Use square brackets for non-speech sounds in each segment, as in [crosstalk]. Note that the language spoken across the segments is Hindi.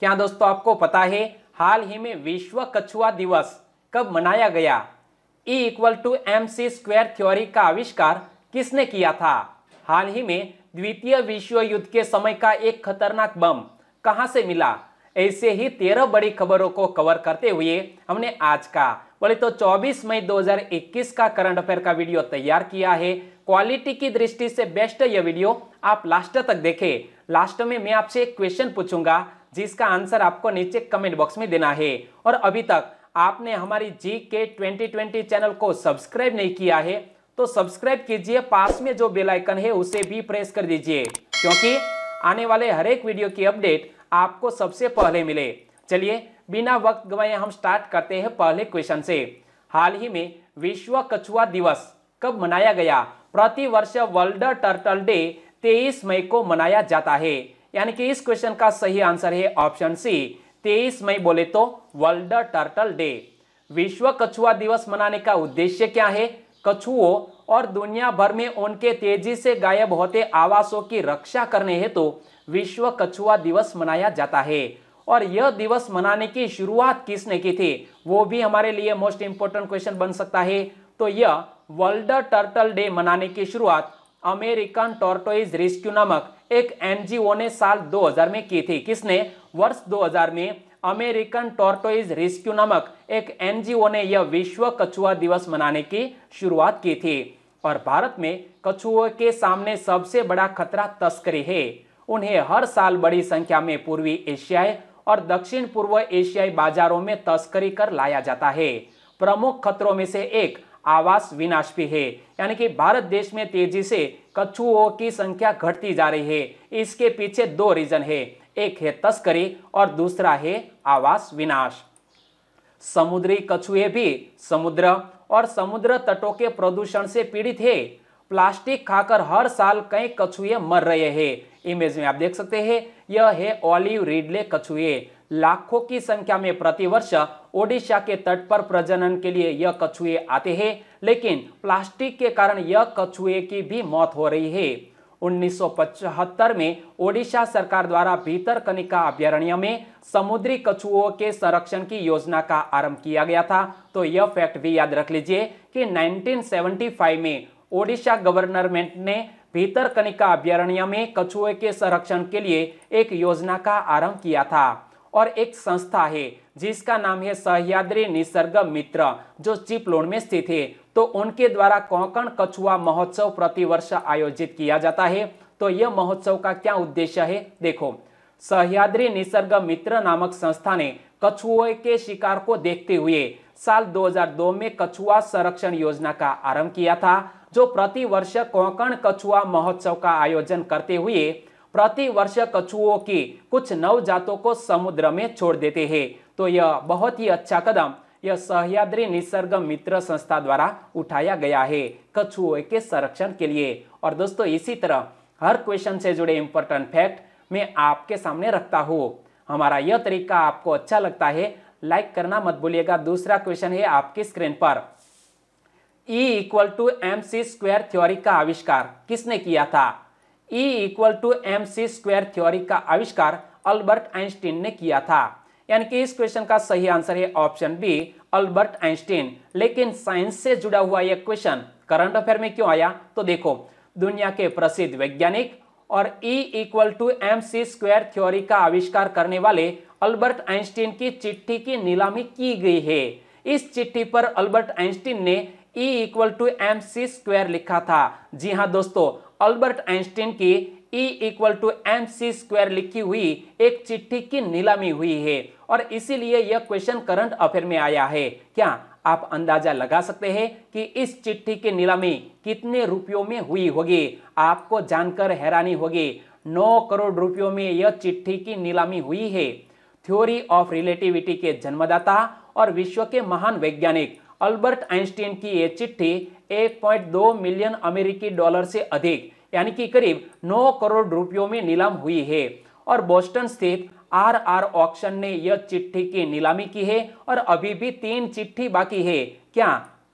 क्या दोस्तों आपको पता है हाल ही में विश्व कछुआ दिवस कब मनाया गया E equal to M C square theory का आविष्कार किसने किया था हाल ही में द्वितीय विश्व युद्ध के समय का एक खतरनाक बम कहां से मिला ऐसे ही तेरह बड़ी खबरों को कवर करते हुए हमने आज का बोले तो 24 मई 2021 का करंट अफेयर का वीडियो तैयार किया है क्वालिटी की दृष्टि से बेस्ट यह वीडियो आप लास्ट तक देखें लास्ट में मैं आपसे एक क्वेश्चन पूछूंगा जिसका आंसर आपको नीचे कमेंट बॉक्स में देना है और अभी तक आपने हमारी जी के ट्वेंटी चैनल को सब्सक्राइब नहीं किया है तो सब्सक्राइब कीजिए पास में जो बेल आइकन है उसे भी प्रेस कर दीजिए क्योंकि आने वाले हर एक वीडियो की अपडेट आपको सबसे पहले मिले चलिए बिना वक्त गवाए हम स्टार्ट करते हैं पहले क्वेश्चन से हाल ही में विश्व कछुआ दिवस कब मनाया गया प्रति वर्ष वर्ल्ड टर्टल डे 23 मई को मनाया जाता है यानी कि इस क्वेश्चन का सही आंसर है ऑप्शन सी तेईस मई बोले तो वर्ल्ड टर्टल डे विश्व कछुआ दिवस मनाने का उद्देश्य क्या है कछुओं और दुनिया भर में उनके तेजी से गायब होते आवासों की रक्षा करने हेतु तो विश्व कछुआ दिवस मनाया जाता है और यह दिवस मनाने की शुरुआत किसने की थी वो भी हमारे लिए मोस्ट इंपोर्टेंट क्वेश्चन बन सकता है तो यह वर्ल्ड टर्टल डे मनाने की शुरुआत अमेरिकन टॉर्टोइज रेस्क्यू नामक एक एनजीओ ने साल 2000 में की थी किसने वर्ष 2000 में अमेरिकन टॉर्टोइज रेस्क्यू नामक एक एनजीओ ने यह विश्व कछुआ दिवस मनाने की शुरुआत की थी और भारत में कछुओं के सामने सबसे बड़ा खतरा तस्करी है उन्हें हर साल बड़ी संख्या में पूर्वी एशियाई और दक्षिण पूर्व एशियाई बाजारों में तस्करी कर लाया जाता है प्रमुख खतरों में से एक आवास विनाश भी है यानी कि भारत देश में तेजी से कछुओं की संख्या घटती जा रही है इसके पीछे दो रीजन है एक है तस्करी और दूसरा है आवास विनाश समुद्री कछुए भी समुद्र और समुद्र तटों के प्रदूषण से पीड़ित है प्लास्टिक खाकर हर साल कई कछुए मर रहे हैं इमेज में आप देख सकते हैं यह है ऑलिव रीडले कछुए लाखों की संख्या में प्रतिवर्ष ओडिशा के तट पर प्रजनन के लिए यह कछुए आते हैं लेकिन प्लास्टिक के कारण यह कछुए की भी मौत हो रही है 1975 में ओडिशा सरकार द्वारा भीतर कनिका अभ्यारण्य में समुद्री कछुओं के संरक्षण की योजना का आरंभ किया गया था तो यह फैक्ट भी याद रख लीजिए कि 1975 में ओडिशा गवर्नमेंट ने भीतर कनिका अभ्यारण्य में कछुए के संरक्षण के लिए एक योजना का आरंभ किया था और एक संस्था है जिसका नाम है सहयाद्री निसर्ग मित्र जो चिपलोन में स्थित है तो उनके द्वारा कोंकण कछुआ महोत्सव प्रतिवर्ष आयोजित किया जाता है तो यह महोत्सव का क्या उद्देश्य है देखो सह्याद्री निसर्ग मित्र नामक संस्था ने कछुए के शिकार को देखते हुए साल 2002 में कछुआ संरक्षण योजना का आरंभ किया था जो प्रति वर्ष कोंकण कछुआ महोत्सव का आयोजन करते हुए प्रति वर्ष कछुओं की कुछ नवजातों को समुद्र में छोड़ देते हैं तो यह बहुत ही अच्छा कदम यह सहयाद्री निसर्ग मित्र संस्था द्वारा उठाया गया है कछुओं के संरक्षण के लिए और दोस्तों इसी तरह हर क्वेश्चन से जुड़े इंपॉर्टेंट फैक्ट मैं आपके सामने रखता हूँ हमारा यह तरीका आपको अच्छा लगता है लाइक करना मत भूलिएगा दूसरा क्वेश्चन है आपकी स्क्रीन पर E equal to M C square theory का आविष्कार किसने किया था E equal to M C square theory का आविष्कार अल्बर्ट आइंस्टीन ने किया था यानी कि इस क्वेश्चन का सही आंसर है ऑप्शन बी अल्बर्ट आइंस्टीन लेकिन साइंस से जुड़ा हुआ यह क्वेश्चन करंट अफेयर में क्यों आया तो देखो दुनिया के प्रसिद्ध वैज्ञानिक और E equal to M C square theory का आविष्कार करने वाले अल्बर्ट आइंस्टीन की चिट्ठी की नीलामी की गई है इस चिट्ठी पर अल्बर्ट आइंस्टीन ने E equal to M C square लिखा था जी हाँ दोस्तों अल्बर्ट आइंस्टीन की E equal to M C square लिखी हुई एक चिट्ठी की नीलामी हुई है और इसीलिए यह क्वेश्चन करंट अफेयर में आया है क्या आप अंदाजा लगा सकते हैं कि इस चिट्ठी की नीलामी कितने रुपयों में हुई होगी आपको जानकर हैरानी होगी नौ करोड़ रुपयों में यह चिट्ठी की नीलामी हुई है थ्योरी ऑफ रिलेटिविटी के जन्मदाता और विश्व के महान वैज्ञानिक अल्बर्ट आइंस्टीन की यह चिट्ठी 1.2 मिलियन अमेरिकी डॉलर से अधिक यानी कि करीब 9 करोड़ रुपयों में नीलाम हुई है और बोस्टन स्थित आर आर ऑक्शन ने यह चिट्ठी की नीलामी की है और अभी भी तीन चिट्ठी बाकी है क्या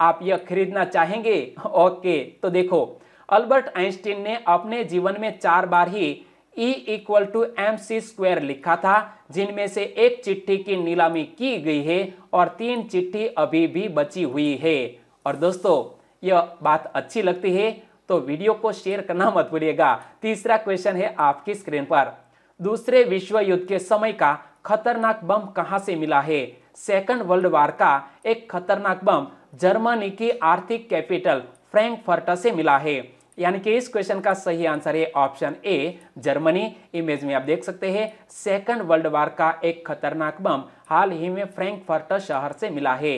आप यह खरीदना चाहेंगे [laughs] ओके तो देखो अल्बर्ट आइंस्टीन ने अपने जीवन में चार बार ही E equal to M C square लिखा था जिनमें से एक चिट्ठी की नीलामी की गई है और तीन चिट्ठी अभी भी बची हुई है और दोस्तों यह बात अच्छी लगती है तो वीडियो को शेयर करना मत भूलिएगा तीसरा क्वेश्चन है आपकी स्क्रीन पर दूसरे विश्व युद्ध के समय का खतरनाक बम कहां से मिला है सेकंड वर्ल्ड वार का एक खतरनाक बम जर्मनी की आर्थिक कैपिटल फ्रैंकफर्ट से मिला है यानी कि इस क्वेश्चन का सही आंसर है ऑप्शन ए जर्मनी इमेज में आप देख सकते हैं सेकंड वर्ल्ड वार का एक खतरनाक बम हाल ही में फ्रैंकफर्ट शहर से मिला है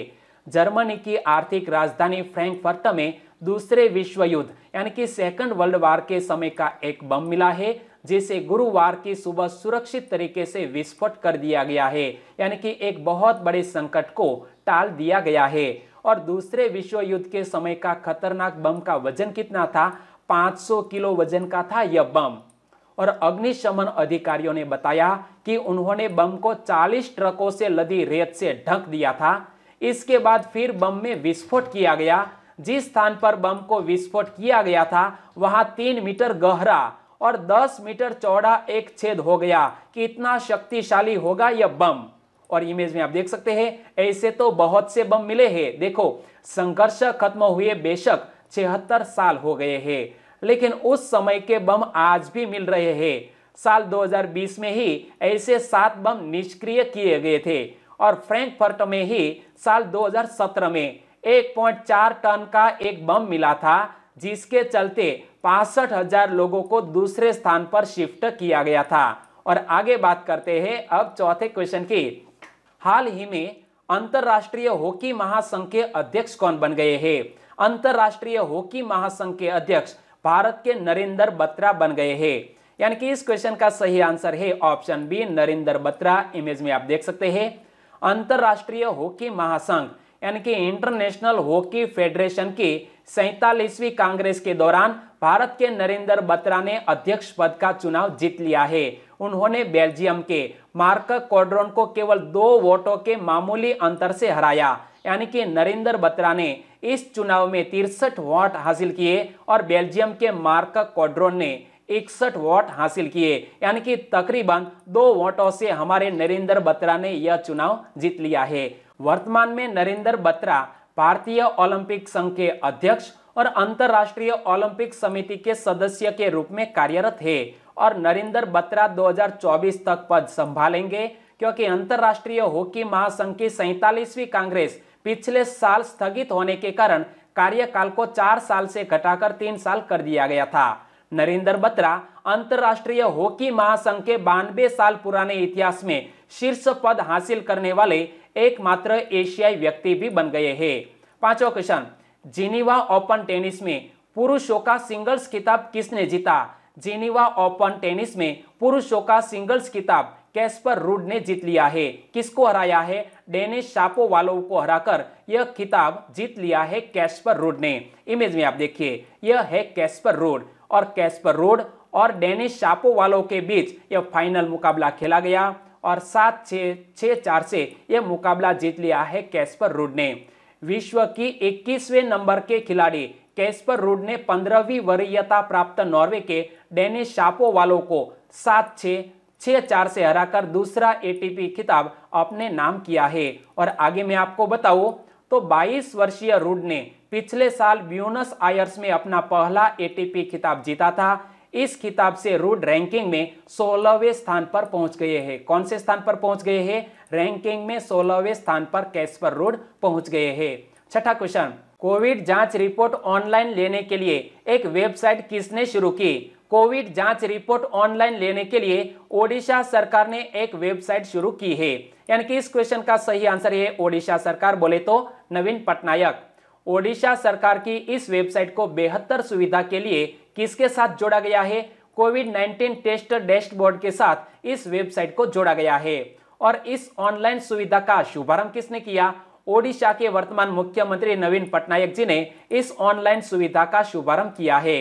जर्मनी की आर्थिक राजधानी फ्रैंकफर्ट में दूसरे विश्व युद्ध यानी कि सेकंड वर्ल्ड वार के समय का एक बम मिला है जिसे गुरुवार की सुबह सुरक्षित तरीके से विस्फोट कर दिया गया है यानी कि एक बहुत बड़े संकट को टाल दिया गया है और दूसरे विश्व युद्ध के समय का खतरनाक बम का वजन कितना था 500 किलो वजन का था यह बम और अग्निशमन अधिकारियों ने बताया कि उन्होंने बम को 40 ट्रकों से लदी रेत से ढक दिया था इसके बाद फिर बम में विस्फोट किया गया जिस स्थान पर बम को विस्फोट किया गया था वहां तीन मीटर गहरा और दस मीटर चौड़ा एक छेद हो गया कितना शक्तिशाली होगा यह बम और इमेज में आप देख सकते हैं ऐसे तो बहुत से बम मिले हैं देखो संघर्ष खत्म हुए बेशक छिहत्तर साल हो गए हैं लेकिन उस समय के बम आज भी मिल रहे हैं साल 2020 में ही ऐसे सात बम निष्क्रिय किए गए थे और फ्रैंकफर्ट में ही साल 2017 में 1.4 टन का एक बम मिला था जिसके चलते पासठ हजार लोगों को दूसरे स्थान पर शिफ्ट किया गया था और आगे बात करते हैं अब चौथे क्वेश्चन की हाल ही में अंतरराष्ट्रीय हॉकी महासंघ के अध्यक्ष कौन बन गए हैं अंतरराष्ट्रीय हॉकी महासंघ के अध्यक्ष भारत के नरेंद्र बत्रा बन गए हैं यानी कि इस क्वेश्चन का सही आंसर है option B Narendra Batra image में आप देख सकते हैं अंतर्राष्ट्रीय हॉकी महासंघ यानी कि इंटरनेशनल हॉकी फेडरेशन की सैतालीसवीं कांग्रेस के दौरान भारत के नरेंद्र बत्रा ने अध्यक्ष पद का चुनाव जीत लिया है उन्होंने बेल्जियम के मार्क कोड्रोन को केवल दो वोटों के मामूली अंतर से हराया यानी कि नरेंद्र बत्रा ने इस चुनाव में तिरसठ वोट हासिल किए और बेल्जियम के मार्क कोड्रोन ने इकसठ वोट हासिल किए यानी कि तकरीबन दो वोटों से हमारे नरेंद्र बत्रा ने यह चुनाव जीत लिया है वर्तमान में नरेंद्र बत्रा भारतीय ओलंपिक संघ के अध्यक्ष और अंतर्राष्ट्रीय ओलंपिक समिति के सदस्य के रूप में कार्यरत है और नरेंद्र बत्रा 2024 तक पद संभालेंगे क्योंकि अंतर्राष्ट्रीय हॉकी महासंघ की सैतालीसवीं कांग्रेस पिछले साल स्थगित होने के कारण कार्यकाल को चार साल से घटाकर तीन साल कर दिया गया था नरेंद्र बत्रा अंतरराष्ट्रीय हॉकी महासंघ के बानवे साल पुराने इतिहास में शीर्ष पद हासिल करने वाले एकमात्र एशियाई व्यक्ति भी बन गए हैं पांचवा क्वेश्चन जिनीवा ओपन टेनिस में पुरुषों का सिंगल्स खिताब किसने जीता जिनीवा ओपन टेनिस में पुरुषों का सिंगल्स खिताब कैस्पर रूड ने जीत लिया है किसको हराया है डेनिस शापो वालों को हराकर यह खिताब जीत लिया है कैस्पर रूड ने इमेज में आप देखिए यह है कैस्पर रूड और कैस्पर रोड और डेनिस शापो वालों के बीच यह फाइनल मुकाबला खेला गया और सात छः छः चार से यह मुकाबला जीत लिया है कैस्पर रूड ने विश्व की 21वें नंबर के खिलाड़ी कैस्पर रूड ने 15वीं वरीयता प्राप्त नॉर्वे के डेनिस शापो वालों को सात छः छः चार से हराकर दूसरा एटीपी खिताब अपने नाम किया है और आगे मैं आपको बताऊं तो 22 वर्षीय रूड ने पिछले साल ब्यूनस आयर्स में अपना पहला एटीपी खिताब जीता था इस खिताब से रूड रैंकिंग में सोलहवें स्थान पर पहुंच गए हैं कौन से स्थान पर पहुंच गए हैं रैंकिंग में सोलहवें स्थान पर कैस्पर रूड पहुंच गए हैं छठा क्वेश्चन कोविड जांच रिपोर्ट ऑनलाइन लेने के लिए एक वेबसाइट किसने शुरू की कोविड जांच रिपोर्ट ऑनलाइन लेने के लिए ओडिशा सरकार ने एक वेबसाइट शुरू की है यानी कि इस क्वेश्चन का सही आंसर है ओडिशा सरकार बोले तो नवीन पटनायक ओडिशा सरकार की इस वेबसाइट को बेहतर सुविधा के लिए किसके साथ जोड़ा गया है कोविड 19 टेस्ट डैशबोर्ड के साथ इस वेबसाइट को जोड़ा गया है और इस ऑनलाइन सुविधा का शुभारंभ किसने किया ओडिशा के वर्तमान मुख्यमंत्री नवीन पटनायक जी ने इस ऑनलाइन सुविधा का शुभारंभ किया है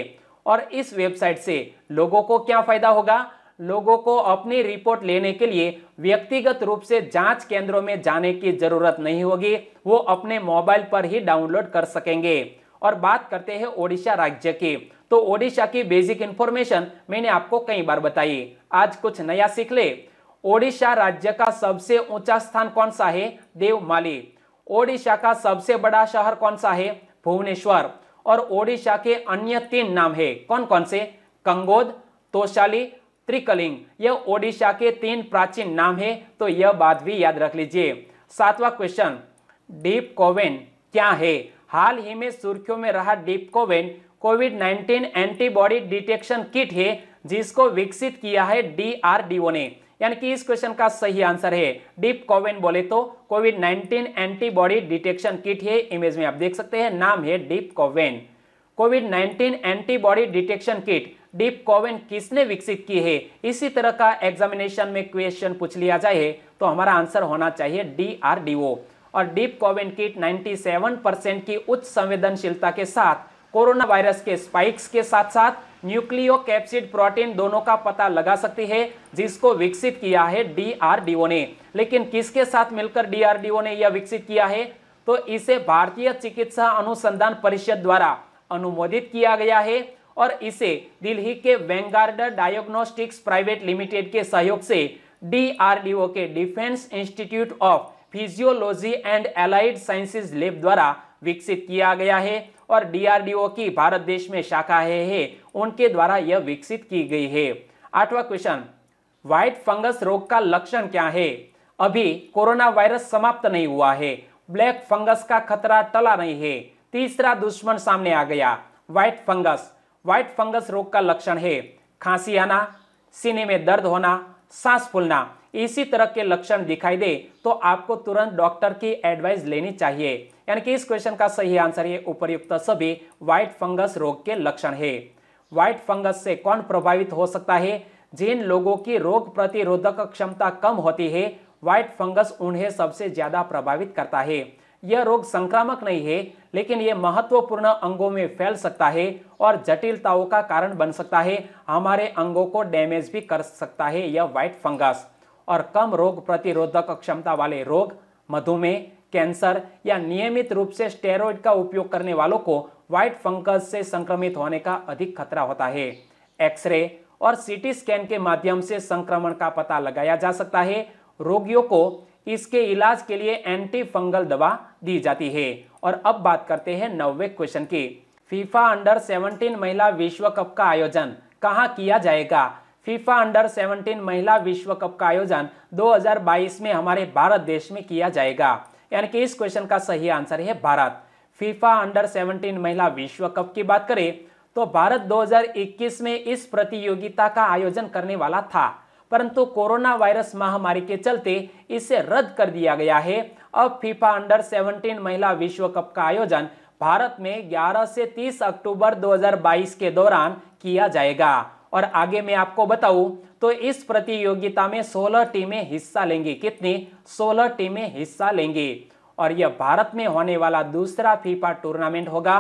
और इस वेबसाइट से लोगों को क्या फायदा होगा लोगों को अपनी रिपोर्ट लेने के लिए व्यक्तिगत रूप से जांच केंद्रों में जाने की जरूरत नहीं होगी वो अपने मोबाइल पर ही डाउनलोड कर सकेंगे और बात करते हैं ओडिशा राज्य की तो ओडिशा की बेसिक इंफॉर्मेशन मैंने आपको कई बार बताई आज कुछ नया सीख ले ओडिशा राज्य का सबसे ऊंचा स्थान कौन सा है देवमाली ओडिशा का सबसे बड़ा शहर कौन सा है भुवनेश्वर और ओडिशा के अन्य तीन नाम है कौन कौन से कंगोद तोशाली त्रिकलिंग यह ओडिशा के तीन प्राचीन नाम है तो यह बात भी याद रख लीजिए सातवां क्वेश्चन डीप कोवेन क्या है हाल ही में सुर्खियों में रहा Dipcovan COVID 19 antibody detection kit है जिसको विकसित किया है डीआरडीओ ने यानी कि इस क्वेश्चन का सही आंसर है डीप कोविन बोले तो कोविड 19 एंटीबॉडी डिटेक्शन किट है इमेज में आप देख सकते हैं नाम है Dipcovan COVID 19 antibody detection kit Dipcovan किसने विकसित की है इसी तरह का एग्जामिनेशन में क्वेश्चन पूछ लिया जाए तो हमारा आंसर होना चाहिए डी आर डी ओ और डीप कोविन किट 97 की उच्च संवेदनशीलता के साथ कोरोना वायरस के स्पाइक्स के साथ साथ न्यूक्लियो कैप्सिड प्रोटीन दोनों का पता लगा सकती है जिसको विकसित किया है डीआरडीओ ने लेकिन किसके साथ मिलकर डीआरडीओ ने यह विकसित किया है तो इसे भारतीय चिकित्सा अनुसंधान परिषद द्वारा अनुमोदित किया गया है और इसे दिल्ली के वेंगार्ड डायग्नोस्टिक्स प्राइवेट लिमिटेड के सहयोग से डीआरडीओ के defence institute of physiology and allied sciences lab द्वारा विकसित किया गया है और डीआरडीओ की भारत देश में शाखाएं हैं उनके द्वारा यह विकसित की गई है आठवां क्वेश्चन व्हाइट फंगस रोग का लक्षण क्या है अभी कोरोना वायरस समाप्त नहीं हुआ है ब्लैक फंगस का खतरा टला नहीं है तीसरा दुश्मन सामने आ गया व्हाइट फंगस व्हाइट फंगस रोग का लक्षण है खांसी आना सीने में दर्द होना सांस फूलना इसी तरह के लक्षण दिखाई दे तो आपको तुरंत डॉक्टर की एडवाइस लेनी चाहिए यानी कि इस क्वेश्चन का सही आंसर है उपयुक्त सभी व्हाइट फंगस रोग के लक्षण है व्हाइट फंगस से कौन प्रभावित हो सकता है जिन लोगों की रोग प्रतिरोधक क्षमता कम होती है व्हाइट फंगस उन्हें सबसे ज्यादा प्रभावित करता है यह रोग संक्रामक नहीं है लेकिन यह महत्वपूर्ण अंगों में फैल सकता है और जटिलताओं का कारण बन सकता है हमारे अंगों को डैमेज भी कर सकता है यह व्हाइट फंगस और कम रोग प्रतिरोधक क्षमता वाले रोग मधुमेह कैंसर या नियमित रूप से स्टेरॉइड का उपयोग करने वालों को व्हाइट फंगस से संक्रमित होने का अधिक खतरा होता है एक्सरे और सीटी स्कैन के माध्यम से संक्रमण का पता लगाया जा सकता है रोगियों को इसके इलाज के लिए एंटी फंगल दवा दी जाती है और अब बात करते हैं नब्बे क्वेश्चन की फीफा अंडर 17 महिला विश्व कप का आयोजन कहाँ किया जाएगा फीफा अंडर 17 महिला विश्व कप का आयोजन 2022 में हमारे भारत देश में किया जाएगा यानी कि इस क्वेश्चन का सही आंसर है भारत फीफा अंडर 17 महिला विश्व कप की बात करें तो भारत 2021 में इस प्रतियोगिता का आयोजन करने वाला था परंतु कोरोना वायरस महामारी के चलते इसे रद्द कर दिया गया है अब फीफा अंडर 17 महिला विश्व कप का आयोजन भारत में 11 से 30 अक्टूबर 2022 के दौरान किया जाएगा और आगे मैं आपको बताऊं तो इस प्रतियोगिता में 16 टीमें हिस्सा लेंगी कितनी 16 टीमें हिस्सा लेंगी और यह भारत में होने वाला दूसरा फीफा टूर्नामेंट होगा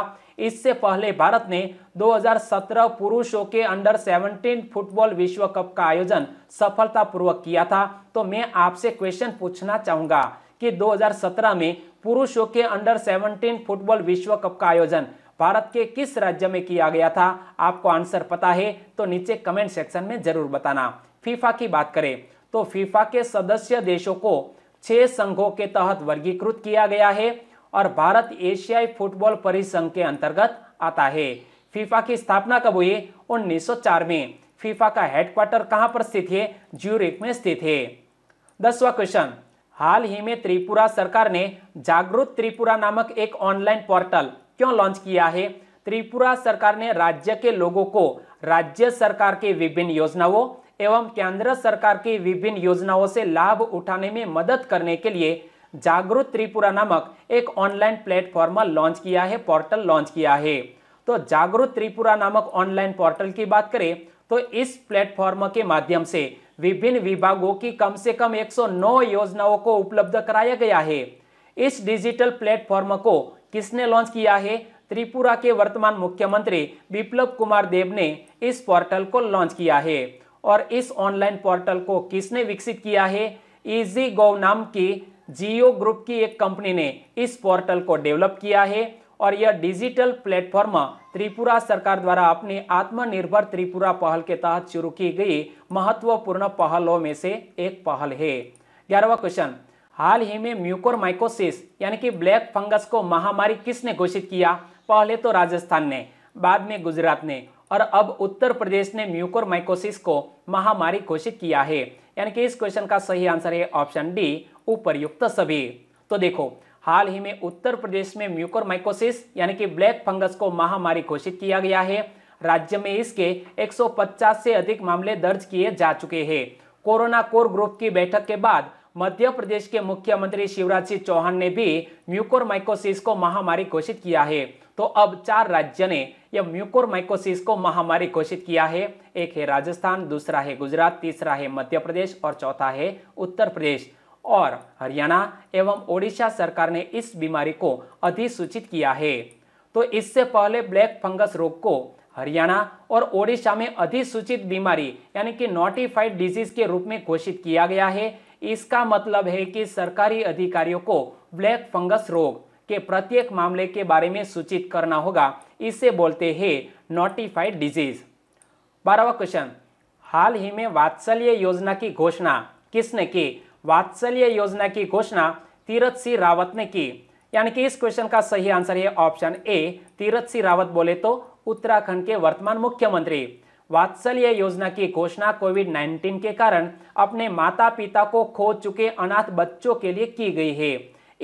इससे पहले भारत ने 2017 पुरुषों के अंडर 17 फुटबॉल विश्व कप का आयोजन सफलतापूर्वक किया था तो मैं आपसे क्वेश्चन पूछना चाहूंगा कि 2017 में पुरुषों के अंडर 17 फुटबॉल विश्व कप का आयोजन भारत के किस राज्य में किया गया था आपको आंसर पता है तो नीचे कमेंट सेक्शन में जरूर बताना फीफा की बात करें तो फीफा के सदस्य देशों को छह संघों के तहत वर्गीकृत किया गया है और भारत एशियाई फुटबॉल परिसंघ के अंतर्गत आता है फीफा की स्थापना कब हुई 1904 में फीफा का हेडक्वार्टर कहां पर स्थित है ज्यूरिक में स्थित है दसवा क्वेश्चन हाल ही में त्रिपुरा सरकार ने जागरूक त्रिपुरा नामक एक ऑनलाइन पोर्टल क्यों लॉन्च किया है त्रिपुरा सरकार ने राज्य के लोगों को राज्य सरकार के विभिन्न योजनाओं एवं केंद्र सरकार की विभिन्न योजनाओं से लाभ उठाने में मदद करने के लिए जागरूक त्रिपुरा नामक एक ऑनलाइन प्लेटफॉर्म लॉन्च किया है पोर्टल लॉन्च किया है तो जागरूक त्रिपुरा नामक ऑनलाइन पोर्टल की बात करें तो इस प्लेटफॉर्म के माध्यम से विभिन्न विभागों की कम से कम 109 योजनाओं को उपलब्ध कराया गया है इस डिजिटल प्लेटफॉर्म को किसने लॉन्च किया है त्रिपुरा के वर्तमान मुख्यमंत्री बिप्लब कुमार देव ने इस पोर्टल को लॉन्च किया है और इस ऑनलाइन पोर्टल को किसने विकसित किया है इजी गो नाम की जियो ग्रुप की एक कंपनी ने इस पोर्टल को डेवलप किया है और यह डिजिटल प्लेटफॉर्म त्रिपुरा सरकार द्वारा अपनी आत्मनिर्भर त्रिपुरा पहल के तहत शुरू की गई महत्वपूर्ण पहलों में से एक पहल है ग्यारहवा क्वेश्चन हाल ही में म्यूकोरमाइकोसिस यानी कि ब्लैक फंगस को महामारी किसने घोषित किया पहले तो राजस्थान ने बाद में गुजरात ने और अब उत्तर प्रदेश ने म्यूकोरमाइकोसिस को महामारी घोषित किया है यानी कि इस क्वेश्चन का सही आंसर है ऑप्शन डी उपरयुक्त सभी तो देखो हाल ही में उत्तर प्रदेश में म्यूकोरमाइकोसिस यानी कि ब्लैक फंगस को महामारी घोषित किया गया है राज्य में इसके 150 से अधिक मामले दर्ज किए जा चुके हैं कोरोना कोर ग्रुप की बैठक के बाद मध्य प्रदेश के मुख्यमंत्री शिवराज सिंह चौहान ने भी माइकोसिस को महामारी घोषित किया है तो अब चार राज्य ने यह माइकोसिस को महामारी घोषित किया है एक है राजस्थान दूसरा है गुजरात तीसरा है मध्य प्रदेश और चौथा है उत्तर प्रदेश और हरियाणा एवं ओडिशा सरकार ने इस बीमारी को अधिसूचित किया है तो इससे पहले ब्लैक फंगस रोग को हरियाणा और ओडिशा में अधिसूचित बीमारी यानी कि नोटिफाइड डिजीज के रूप में घोषित किया गया है इसका मतलब है कि सरकारी अधिकारियों को ब्लैक फंगस रोग के प्रत्येक मामले के बारे में सूचित करना होगा इसे बोलते हैं नोटिफाइड डिजीज बारहवा क्वेश्चन हाल ही में वात्सल्य योजना की घोषणा किसने की वात्सल्य योजना की घोषणा तीरथ सिंह रावत ने की यानी कि इस क्वेश्चन का सही आंसर है ऑप्शन ए तीरथ सिंह रावत बोले तो उत्तराखंड के वर्तमान मुख्यमंत्री वात्सल्य योजना की घोषणा कोविड 19 के कारण अपने माता पिता को खो चुके अनाथ बच्चों के लिए की गई है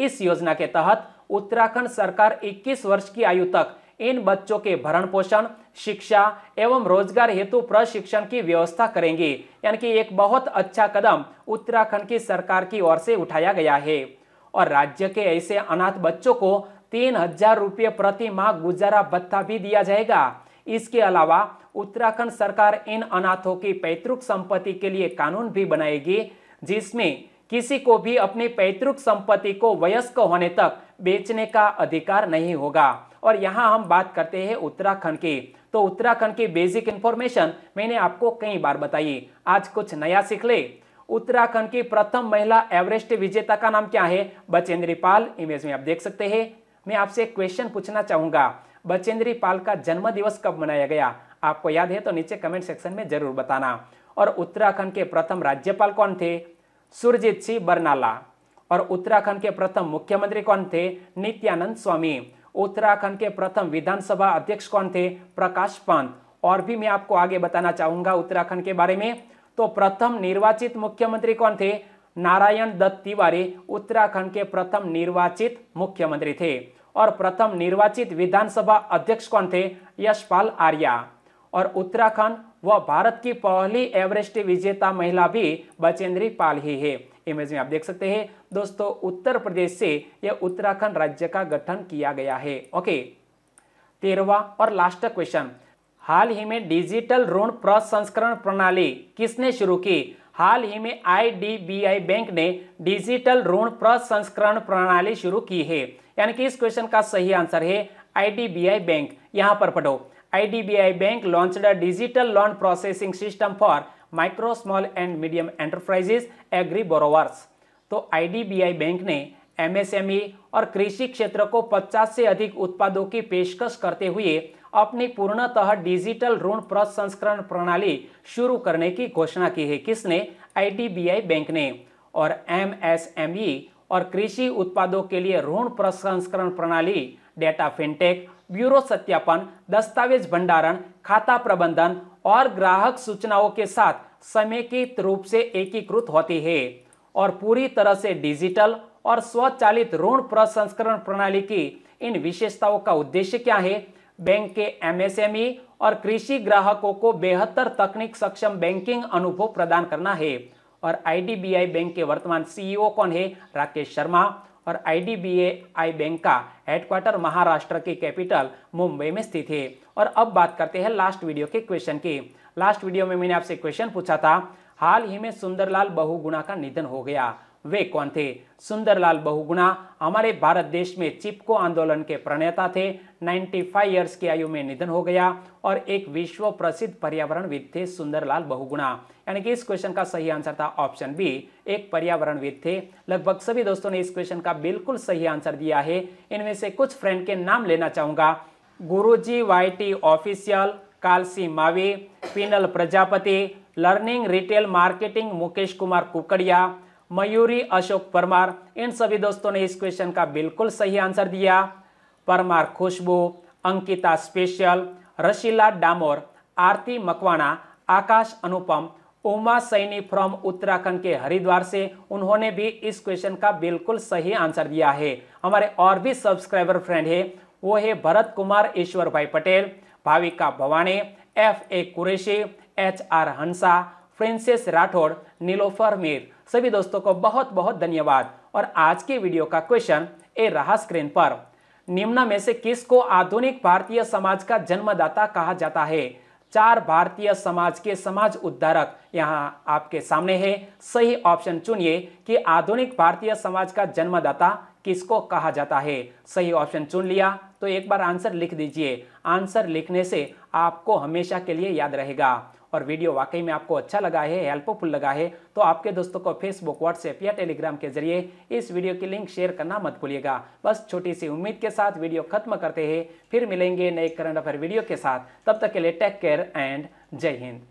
इस योजना के तहत उत्तराखंड सरकार 21 वर्ष की आयु तक इन बच्चों के भरण पोषण शिक्षा एवं रोजगार हेतु प्रशिक्षण की व्यवस्था करेंगे यानी कि एक बहुत अच्छा कदम उत्तराखंड की सरकार की ओर से उठाया गया है और राज्य के ऐसे अनाथ बच्चों को तीन हजार रुपये प्रति माह गुजारा भत्ता भी दिया जाएगा इसके अलावा उत्तराखंड सरकार इन अनाथों की पैतृक संपत्ति के लिए कानून भी बनाएगी जिसमें किसी को भी अपनी पैतृक संपत्ति को वयस्क होने तक बेचने का अधिकार नहीं होगा और यहाँ हम बात करते हैं उत्तराखंड की तो उत्तराखंड की बेसिक इंफॉर्मेशन मैंने आपको कई बार बताई आज कुछ नया सीख ले उत्तराखंड की प्रथम महिला एवरेस्ट विजेता का नाम क्या है बचेंद्री पाल इमेज में आप देख सकते हैं मैं आपसे क्वेश्चन पूछना चाहूंगा बचेंद्री पाल का जन्म दिवस कब मनाया गया आपको याद है तो नीचे कमेंट सेक्शन में जरूर बताना और उत्तराखंड के प्रथम राज्यपाल कौन थे सुरजीत सिंह बरनाला और उत्तराखंड के प्रथम मुख्यमंत्री कौन थे नित्यानंद स्वामी उत्तराखंड के प्रथम विधानसभा अध्यक्ष कौन थे प्रकाश पंत और भी मैं आपको आगे बताना चाहूंगा उत्तराखंड के बारे में तो प्रथम निर्वाचित मुख्यमंत्री कौन थे नारायण दत्त तिवारी उत्तराखंड के प्रथम निर्वाचित मुख्यमंत्री थे और प्रथम निर्वाचित विधानसभा अध्यक्ष कौन थे यशपाल आर्या और उत्तराखंड व भारत की पहली एवरेस्ट विजेता महिला भी बचेंद्री पाल ही है इमेज में आप देख सकते हैं दोस्तों उत्तर प्रदेश से यह उत्तराखंड राज्य का गठन किया गया है ओके तेरवा और लास्ट क्वेश्चन हाल ही में डिजिटल ऋण प्रसंस्करण प्रणाली किसने शुरू की हाल ही में आईडीबीआई बैंक ने डिजिटल ऋण प्रसंस्करण प्रणाली शुरू की है यानी कि इस क्वेश्चन का सही आंसर है आईडीबीआई बैंक यहां पर पढ़ो IDBI Bank launched a digital loan processing system for micro small and medium enterprises agri borrowers तो IDBI Bank ने MSME और कृषि क्षेत्र को 50 से अधिक उत्पादों की पेशकश करते हुए अपनी पूर्णतः डिजिटल ऋण प्रसंस्करण प्रणाली शुरू करने की घोषणा की है किसने आईडीबीआई बैंक ने और एमएसएमई e और कृषि उत्पादों के लिए ऋण प्रसंस्करण प्रणाली डेटा फिनटेक ब्यूरो सत्यापन दस्तावेज भंडारण खाता प्रबंधन और ग्राहक सूचनाओं के साथ समेकित रूप से एकीकृत होती है और पूरी तरह से डिजिटल और स्वचालित ऋण प्रसंस्करण प्रणाली की इन विशेषताओं का उद्देश्य क्या है बैंक के एमएसएमई और कृषि ग्राहकों को बेहतर तकनीक सक्षम बैंकिंग अनुभव प्रदान करना है और आईडीबीआई बैंक के वर्तमान सीईओ कौन है राकेश शर्मा और आई बैंक का हेडक्वार्टर महाराष्ट्र के कैपिटल मुंबई में स्थित है और अब बात करते हैं लास्ट वीडियो के क्वेश्चन की लास्ट वीडियो में मैंने आपसे क्वेश्चन पूछा था हाल ही में सुंदरलाल बहुगुणा का निधन हो गया वे कौन थे सुंदरलाल बहुगुणा हमारे भारत देश में चिपको आंदोलन के प्रणेता थे 95 इयर्स की आयु में निधन हो गया और एक विश्व प्रसिद्ध पर्यावरणविद थे सुंदरलाल बहुगुणा यानी कि इस क्वेश्चन का सही आंसर था ऑप्शन बी एक पर्यावरणविद थे लगभग सभी दोस्तों ने इस क्वेश्चन का बिल्कुल सही आंसर दिया है इनमें से कुछ फ्रेंड के नाम लेना चाहूँगा Guruji YT official Kalsi Mavi Pinal Prajapati learning retail marketing Mukesh Kumar Kukadiya Mayuri Ashok Parmar इन सभी दोस्तों ने इस क्वेश्चन का बिल्कुल सही आंसर दिया परमार खुशबू अंकिता स्पेशल रशीला डामोर आरती मकवाना आकाश अनुपम उमा सैनी फ्रॉम उत्तराखंड के हरिद्वार से उन्होंने भी इस क्वेश्चन का बिल्कुल सही आंसर दिया है हमारे और भी सब्सक्राइबर फ्रेंड है वो है Bharat Kumar Ishwar bhai Patel Bhavika Bhavani F A Qureshi H R Hansa Princess Rathod Nilofar Mir सभी दोस्तों को बहुत बहुत धन्यवाद और आज के वीडियो का क्वेश्चन ए रहा स्क्रीन पर निम्न में से किसको आधुनिक भारतीय समाज का जन्मदाता कहा जाता है चार भारतीय समाज के समाज उद्धारक यहाँ आपके सामने है सही ऑप्शन चुनिए कि आधुनिक भारतीय समाज का जन्मदाता किसको कहा जाता है सही ऑप्शन चुन लिया तो एक बार आंसर लिख दीजिए आंसर लिखने से आपको हमेशा के लिए याद रहेगा और वीडियो वाकई में आपको अच्छा लगा है हेल्पफुल लगा है तो आपके दोस्तों को फेसबुक व्हाट्सएप या टेलीग्राम के जरिए इस वीडियो की लिंक शेयर करना मत भूलिएगा बस छोटी सी उम्मीद के साथ वीडियो खत्म करते हैं फिर मिलेंगे नए करंट अफेयर वीडियो के साथ तब तक के लिए टेक केयर एंड जय हिंद